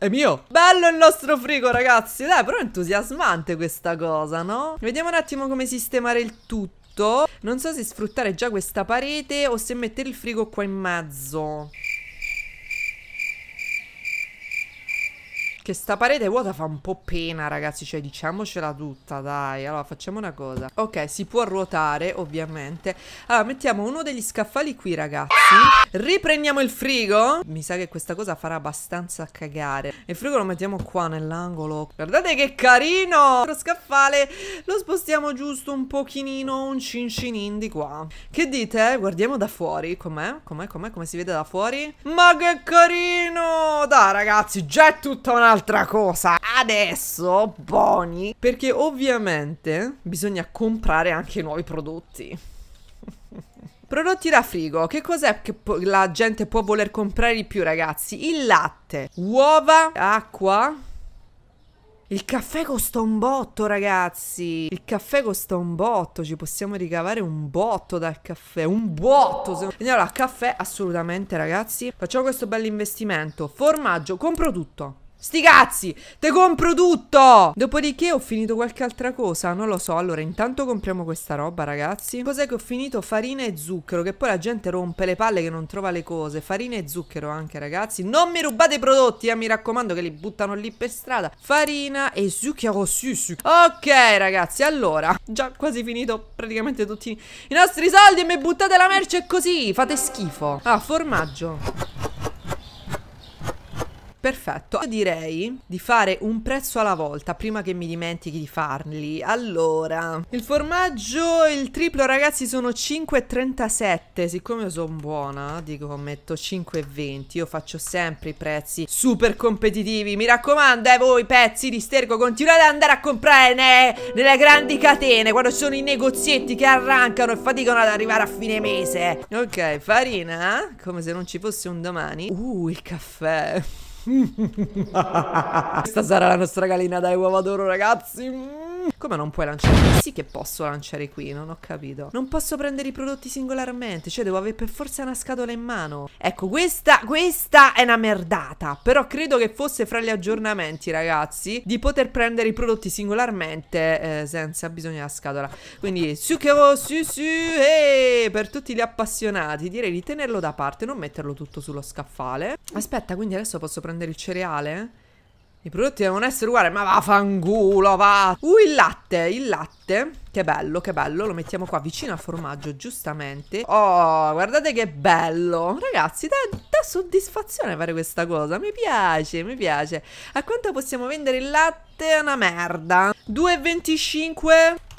È mio Bello il nostro frigo ragazzi Dai però è entusiasmante questa cosa no? Vediamo un attimo come sistemare il tutto non so se sfruttare già questa parete o se mettere il frigo qua in mezzo Che sta parete vuota fa un po' pena, ragazzi. Cioè, diciamocela tutta, dai. Allora, facciamo una cosa. Ok, si può ruotare, ovviamente. Allora, mettiamo uno degli scaffali qui, ragazzi. Riprendiamo il frigo. Mi sa che questa cosa farà abbastanza cagare. Il frigo lo mettiamo qua nell'angolo. Guardate che carino! Lo scaffale lo spostiamo giusto un pochinino, un cincinin di qua. Che dite? Guardiamo da fuori. Com'è? Com'è? Com'è? Come si vede da fuori? Ma che carino! Dai, ragazzi, già è tutta una un'altra cosa adesso, Bonnie, perché ovviamente bisogna comprare anche nuovi prodotti. [LAUGHS] Prodotti da frigo, che cos'è che la gente può voler comprare di più ragazzi? Il latte, uova, acqua, il caffè costa un botto, ragazzi. Il caffè costa un botto. Ci possiamo ricavare un botto dal caffè. Un botto. Se... Quindi allora, caffè assolutamente, ragazzi. Facciamo questo bell'investimento. Formaggio, compro tutto. Sti cazzi, te compro tutto Dopodiché ho finito qualche altra cosa Non lo so, allora intanto compriamo questa roba ragazzi Cos'è che ho finito? Farina e zucchero Che poi la gente rompe le palle che non trova le cose Farina e zucchero anche ragazzi Non mi rubate i prodotti, eh, mi raccomando che li buttano lì per strada Farina e zucchero sì, sì. Ok ragazzi, allora Già quasi finito praticamente tutti i nostri soldi E mi buttate la merce così Fate schifo Ah, formaggio Perfetto, io direi di fare un prezzo alla volta prima che mi dimentichi di farli. Allora, il formaggio, il triplo ragazzi sono 5,37, siccome sono buona dico metto 5,20, io faccio sempre i prezzi super competitivi. Mi raccomando, eh, voi pezzi di sterco continuate ad andare a comprare ne nelle grandi catene quando ci sono i negozietti che arrancano e faticano ad arrivare a fine mese. Ok, farina, come se non ci fosse un domani. Uh, il caffè. Questa sarà la nostra galina dai uova d'oro ragazzi come non puoi lanciare? Sì che posso lanciare qui, non ho capito. Non posso prendere i prodotti singolarmente, cioè devo avere per forza una scatola in mano. Ecco, questa, questa è una merdata. Però credo che fosse fra gli aggiornamenti, ragazzi, di poter prendere i prodotti singolarmente eh, senza bisogno della scatola. Quindi, su che ho, su su, ehi, per tutti gli appassionati, direi di tenerlo da parte, non metterlo tutto sullo scaffale. Aspetta, quindi adesso posso prendere il cereale? I prodotti devono essere uguali, ma vaffanculo, va! Uh, il latte, il latte. Che bello, che bello. Lo mettiamo qua vicino al formaggio, giustamente. Oh, guardate che bello. Ragazzi, da, da soddisfazione fare questa cosa. Mi piace, mi piace. A quanto possiamo vendere il latte? È una merda. 2,25.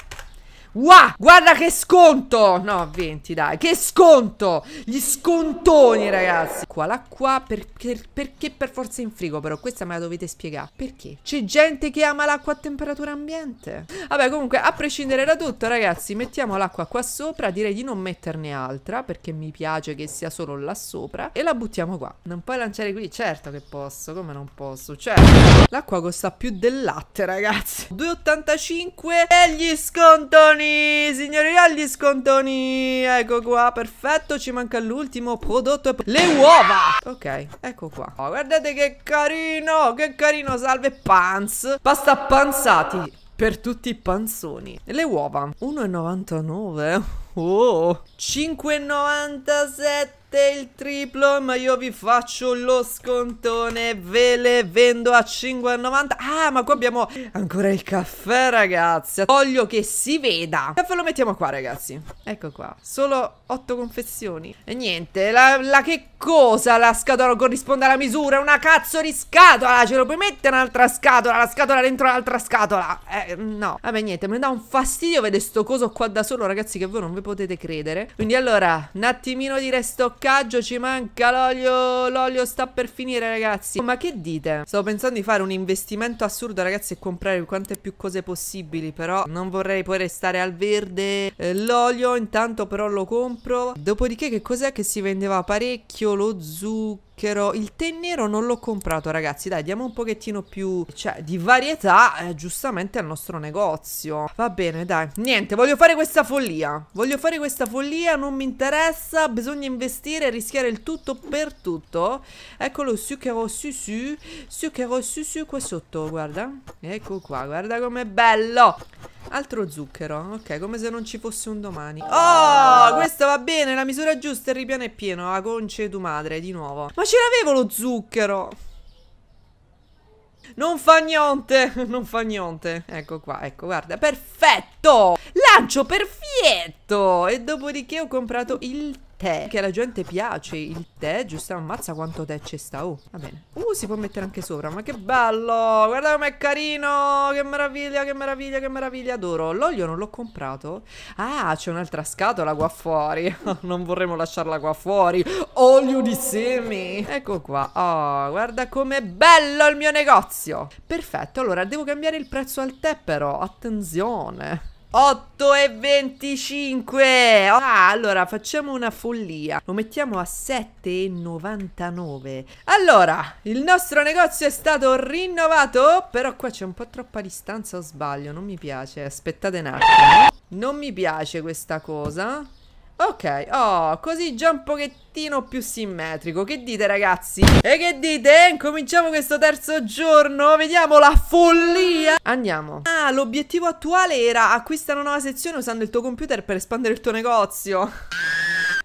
Wow, guarda che sconto No, 20 dai, che sconto Gli scontoni ragazzi Qua l'acqua, perché, perché per forza in frigo però Questa me la dovete spiegare Perché? C'è gente che ama l'acqua a temperatura ambiente Vabbè comunque, a prescindere da tutto ragazzi Mettiamo l'acqua qua sopra Direi di non metterne altra Perché mi piace che sia solo là sopra E la buttiamo qua Non puoi lanciare qui? Certo che posso, come non posso? Certo L'acqua costa più del latte ragazzi 2,85 E gli scontoni scontoni, signoria gli scontoni Ecco qua, perfetto, ci manca l'ultimo prodotto Le uova Ok, ecco qua oh, Guardate che carino, che carino, salve Pants Pasta panzati per tutti i panzoni Le uova, 1,99 Oh, 5,97 fate il triplo ma io vi faccio lo scontone Ve le vendo a 5,90 Ah ma qua abbiamo ancora il caffè ragazzi Voglio che si veda Caffè lo mettiamo qua ragazzi Ecco qua Solo 8 confezioni E niente La, la che cosa la scatola non corrisponde alla misura? Una cazzo di scatola Ce lo puoi mettere un'altra scatola La scatola dentro l'altra scatola Eh no Vabbè niente mi dà un fastidio vedere sto coso qua da solo ragazzi Che voi non vi potete credere Quindi allora un attimino di resto stoccaggio ci manca l'olio, l'olio sta per finire ragazzi Ma che dite? Stavo pensando di fare un investimento assurdo ragazzi e comprare quante più cose possibili Però non vorrei poi restare al verde eh, L'olio intanto però lo compro Dopodiché che cos'è che si vendeva parecchio? Lo zucchero il tè nero non l'ho comprato ragazzi dai diamo un pochettino più cioè, di varietà eh, giustamente al nostro negozio va bene dai niente voglio fare questa follia voglio fare questa follia non mi interessa bisogna investire rischiare il tutto per tutto eccolo succhero su su succhero su su qua sotto guarda ecco qua guarda com'è bello Altro zucchero, ok, come se non ci fosse un domani ah. Oh, questo va bene, la misura giusta, il ripiano è pieno La conce tu madre, di nuovo Ma ce l'avevo lo zucchero non fa niente, [LAUGHS] non fa niente Ecco qua, ecco, guarda, perfetto Lancio perfetto E dopodiché ho comprato il tè. Che la gente piace il tè, giusto? Ammazza quanto tè ci sta. Oh, va bene. Uh, si può mettere anche sopra. Ma che bello! Guarda com'è carino! Che meraviglia, che meraviglia, che meraviglia. Adoro. L'olio non l'ho comprato. Ah, c'è un'altra scatola qua fuori. [LAUGHS] non vorremmo lasciarla qua fuori. Olio di semi. Ecco qua. Oh, guarda com'è bello il mio negozio. Perfetto. Allora, devo cambiare il prezzo al tè però. Attenzione. 8 e 25 ah, Allora facciamo una follia Lo mettiamo a 7,99 Allora il nostro negozio è stato rinnovato Però qua c'è un po' troppa distanza o sbaglio Non mi piace Aspettate un attimo Non mi piace questa cosa Ok, oh, così già un pochettino più simmetrico Che dite ragazzi? E che dite? Eh, incominciamo questo terzo giorno Vediamo la follia Andiamo Ah, l'obiettivo attuale era acquistare una nuova sezione usando il tuo computer per espandere il tuo negozio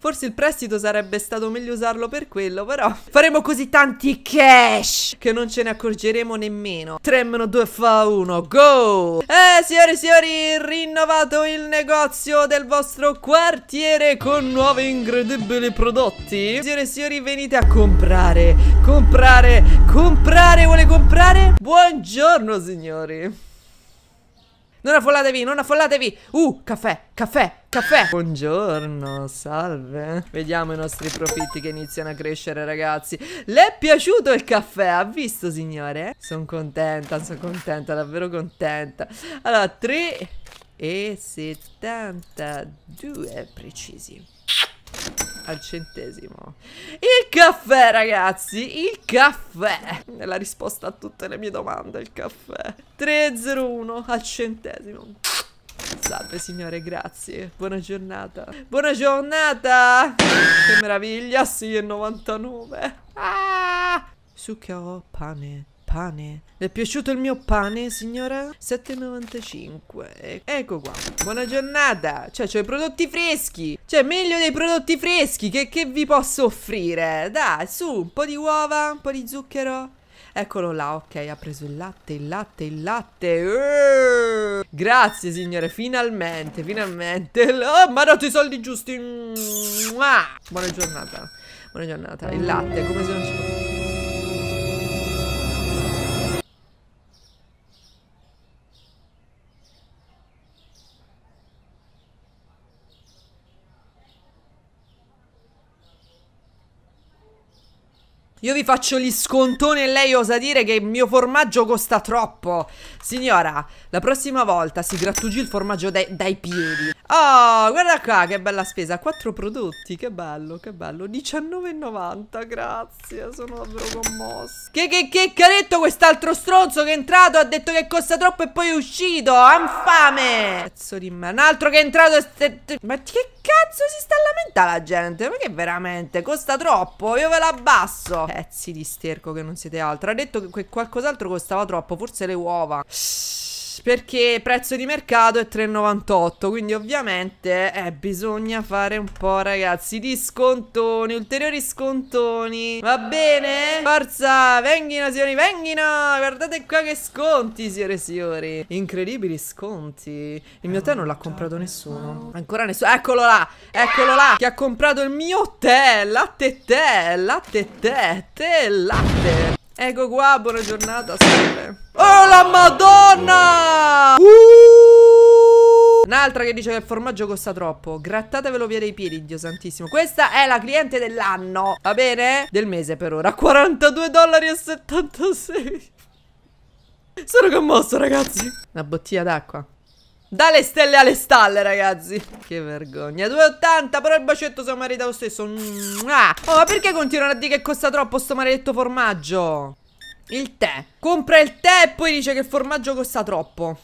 Forse il prestito sarebbe stato meglio usarlo per quello, però faremo così tanti cash che non ce ne accorgeremo nemmeno. 3 meno 2 fa 1, go! Eh, signori e signori, rinnovato il negozio del vostro quartiere con nuovi incredibili prodotti. Signori e signori, venite a comprare, comprare, comprare, vuole comprare? Buongiorno, signori. Non affollatevi, non affollatevi. Uh, caffè, caffè, Caffè Buongiorno, salve Vediamo i nostri profitti che iniziano a crescere ragazzi Le è piaciuto il caffè, ha visto signore? Sono contenta, sono contenta, davvero contenta Allora, 3 e 72 precisi al centesimo Il caffè ragazzi Il caffè È la risposta a tutte le mie domande Il caffè 301 al centesimo Salve signore, grazie. Buona giornata. Buona giornata! Che meraviglia, sì, è 99. Ah! Succhio, pane, pane. Le è piaciuto il mio pane, signora? 7,95. Ecco qua. Buona giornata. Cioè, c'ho i prodotti freschi. Cioè, meglio dei prodotti freschi. Che, che vi posso offrire? Dai, su, un po' di uova, un po' di zucchero. Eccolo là, ok, ha preso il latte, il latte, il latte. Eeeh! Grazie signore, finalmente, finalmente. [LAUGHS] Oh, mi ha dato i soldi giusti. Mua! Buona giornata. Buona giornata. Il latte, come se non ci fosse... Io vi faccio gli scontoni e lei osa dire che il mio formaggio costa troppo. Signora, la prossima volta si grattugi il formaggio dai, dai piedi. Oh, guarda qua, che bella spesa. Quattro prodotti, che bello, che bello. 19,90, grazie, sono davvero commossa. Che, che, che detto quest'altro stronzo che è entrato, ha detto che costa troppo e poi è uscito. Ha infame. Cazzo di me, un altro che è entrato e... Ma che cazzo si sta lamentando la gente? Ma che veramente, costa troppo, io ve l'abbasso pezzi di sterco che non siete altro. Ha detto che qualcos'altro costava troppo, forse le uova. Shhh. Perché prezzo di mercato è 3,98 Quindi ovviamente eh, bisogna fare un po' ragazzi di scontoni Ulteriori scontoni Va bene? Forza, venghino signori, venghino Guardate qua che sconti signore e signori Incredibili sconti Il mio tè non l'ha comprato nessuno Ancora nessuno Eccolo là, eccolo là Che ha comprato il mio tè Latte tè, latte tè, tè latte Ecco qua, buona giornata sempre. Oh la madonna! Uh! Un'altra che dice che il formaggio costa troppo. Grattatevelo via dei piedi, Dio santissimo. Questa è la cliente dell'anno, va bene? Del mese per ora, 42 dollari e 76. Sono commosso, ragazzi. Una bottiglia d'acqua. Dalle stelle alle stalle, ragazzi. Che vergogna. 2,80, però il bacetto se lo merita lo stesso. Oh, ma perché continuano a dire che costa troppo sto maledetto formaggio? Il tè. Compra il tè e poi dice che il formaggio costa troppo.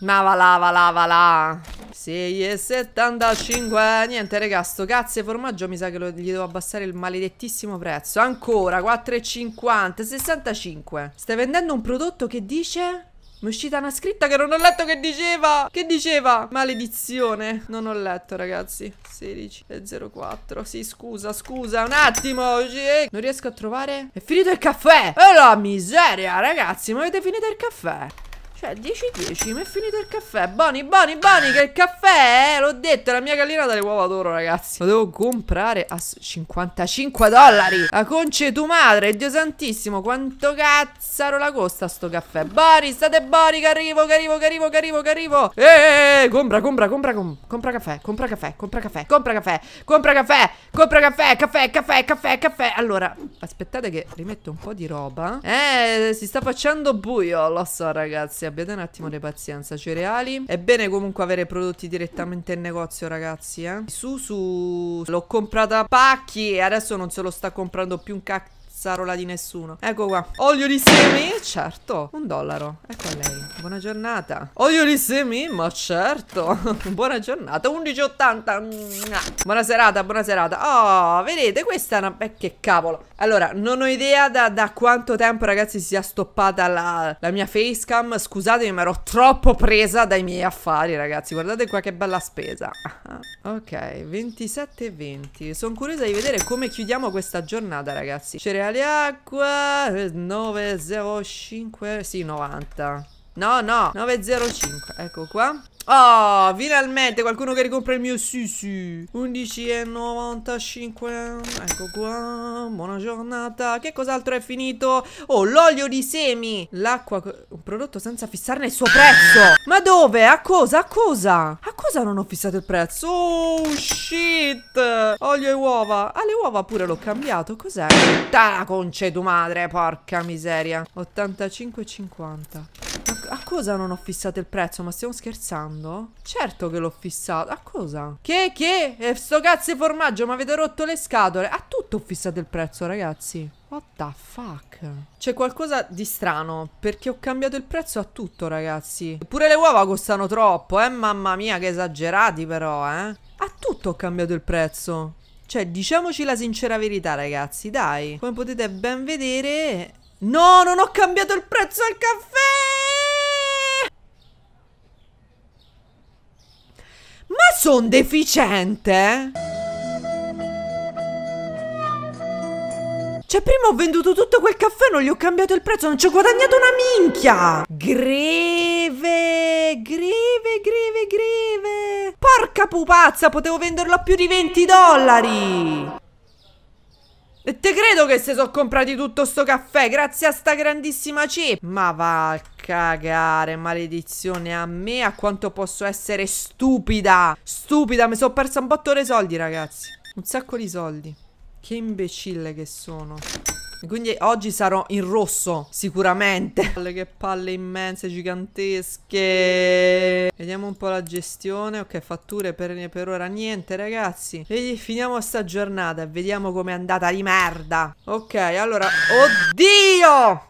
Ma va là, va là, va là. 6,75 Niente raga sto cazzo e formaggio Mi sa che lo, gli devo abbassare il maledettissimo prezzo Ancora 4,50 65 Stai vendendo un prodotto che dice mi è uscita una scritta che non ho letto che diceva Che diceva? Maledizione Non ho letto ragazzi 16 e 04 Sì scusa scusa Un attimo Non riesco a trovare È finito il caffè Oh, la miseria ragazzi Ma avete finito il caffè cioè, 10-10, mi è finito il caffè. Boni, boni, boni, che il caffè, eh? L'ho detto, è la mia gallina dalle uova d'oro, ragazzi. Lo devo comprare a 55 dollari. La conce tu madre, Dio santissimo, quanto cazzaro la costa sto caffè. Boni, state boni, che arrivo, che arrivo, che arrivo, che arrivo, che arrivo. Eeeh, eh, eh, eh, compra, compra, compra, com compra caffè, compra caffè, compra caffè, compra caffè, compra caffè, compra caffè, caffè, caffè, caffè, caffè. Allora, aspettate che rimetto un po' di roba. Eh, si sta facendo buio, lo so, ragazzi abbiate un attimo di pazienza. Cereali. Cioè È bene comunque avere prodotti direttamente in negozio, ragazzi, eh. su l'ho comprata a pacchi e adesso non se lo sta comprando più un cacchio cazzarola di nessuno. Ecco qua. Olio di semi? Certo. Un dollaro. Ecco lei. Buona giornata. Olio di semi? Ma certo. [LAUGHS] buona giornata. 11,80. Buona serata, buona serata. Oh, vedete, questa è una... Eh, che cavolo. Allora, non ho idea da, da quanto tempo, ragazzi, si sia stoppata la, la mia facecam. Scusatemi, ma ero troppo presa dai miei affari, ragazzi. Guardate qua che bella spesa. [LAUGHS] ok, 27,20. Sono curiosa di vedere come chiudiamo questa giornata, ragazzi. Cereali le acqua 905 eh, Sì 90 No no 905 Ecco qua oh, finalmente qualcuno che ricompra il mio Sisi 11,95 Ecco qua, buona giornata Che cos'altro è finito? Oh, l'olio di semi L'acqua, un prodotto senza fissarne il suo prezzo Ma dove? A cosa? A cosa? A cosa non ho fissato il prezzo? Oh, shit Olio e uova Ah, le uova pure l'ho cambiato Cos'è? Da conce tu madre, porca miseria 85,50 a cosa non ho fissato il prezzo? Ma stiamo scherzando? Certo che l'ho fissato. A cosa? Che, che? E eh, sto cazzo di formaggio, mi avete rotto le scatole. A tutto ho fissato il prezzo, ragazzi. What the fuck? C'è qualcosa di strano, perché ho cambiato il prezzo a tutto, ragazzi. Pure le uova costano troppo, eh? Mamma mia, che esagerati però, eh? A tutto ho cambiato il prezzo. Cioè, diciamoci la sincera verità, ragazzi, dai. Come potete ben vedere... No, non ho cambiato il prezzo al caffè! Ma son deficiente? Cioè prima ho venduto tutto quel caffè, non gli ho cambiato il prezzo, non ci ho guadagnato una minchia! Greve, greve, greve, greve! Porca pupazza, potevo venderlo a più di 20 dollari! E te credo che se sono comprati tutto sto caffè grazie a sta grandissima chip Ma va a cagare, maledizione a me a quanto posso essere stupida Stupida, mi sono persa un botto di soldi ragazzi Un sacco di soldi Che imbecille che sono quindi oggi sarò in rosso, sicuramente. Che palle immense, gigantesche. Vediamo un po' la gestione. Ok, fatture per, per ora niente, ragazzi. E finiamo sta giornata e vediamo com'è andata di merda. Ok, allora... Oddio!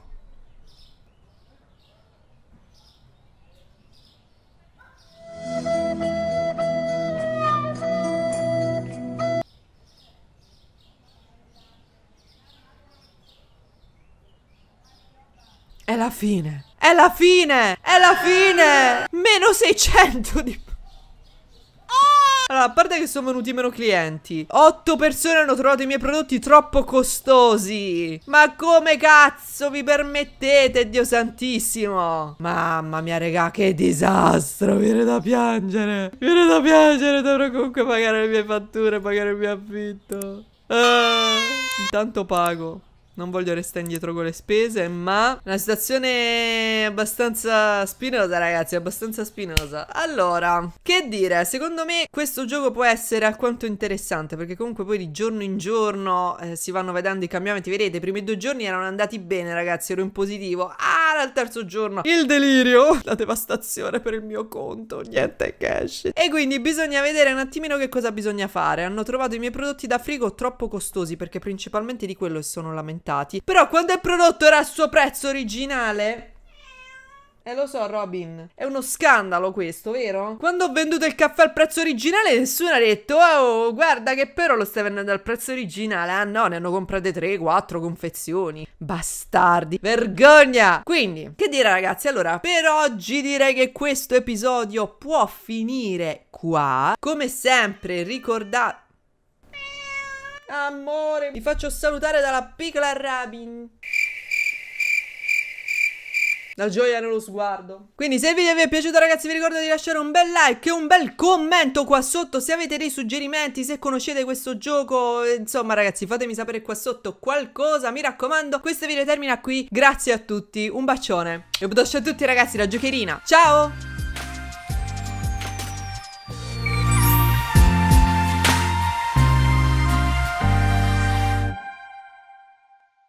È la fine. È la fine. È la fine. Meno 600 di... Ah! Allora, a parte che sono venuti meno clienti, otto persone hanno trovato i miei prodotti troppo costosi. Ma come cazzo vi permettete, Dio santissimo? Mamma mia, regà, che disastro. Viene da piangere. Viene da piangere. Dovrò comunque pagare le mie fatture, pagare il mio affitto. Ah, intanto pago non voglio restare indietro con le spese, ma una situazione abbastanza spinosa, ragazzi, abbastanza spinosa. Allora, che dire, secondo me questo gioco può essere alquanto interessante, perché comunque poi di giorno in giorno eh, si vanno vedendo i cambiamenti. Vedete, i primi due giorni erano andati bene, ragazzi, ero in positivo. Ah, dal terzo giorno, il delirio, [LAUGHS] la devastazione per il mio conto, niente cash. E quindi bisogna vedere un attimino che cosa bisogna fare. Hanno trovato i miei prodotti da frigo troppo costosi, perché principalmente di quello si sono lamentati aumentati. Però quando il prodotto era al suo prezzo originale... Eh lo so Robin, è uno scandalo questo, vero? Quando ho venduto il caffè al prezzo originale nessuno ha detto Oh guarda che però lo stai vendendo al prezzo originale Ah no, ne hanno comprate 3-4 confezioni Bastardi, vergogna Quindi, che dire ragazzi, allora per oggi direi che questo episodio può finire qua Come sempre ricordate Amore, vi faccio salutare dalla piccola Rabin. La gioia nello sguardo. Quindi se il video vi è piaciuto ragazzi vi ricordo di lasciare un bel like e un bel commento qua sotto se avete dei suggerimenti, se conoscete questo gioco, insomma ragazzi fatemi sapere qua sotto qualcosa, mi raccomando. Questo video termina qui, grazie a tutti, un bacione. E un bacio a tutti ragazzi, la giocherina. Ciao!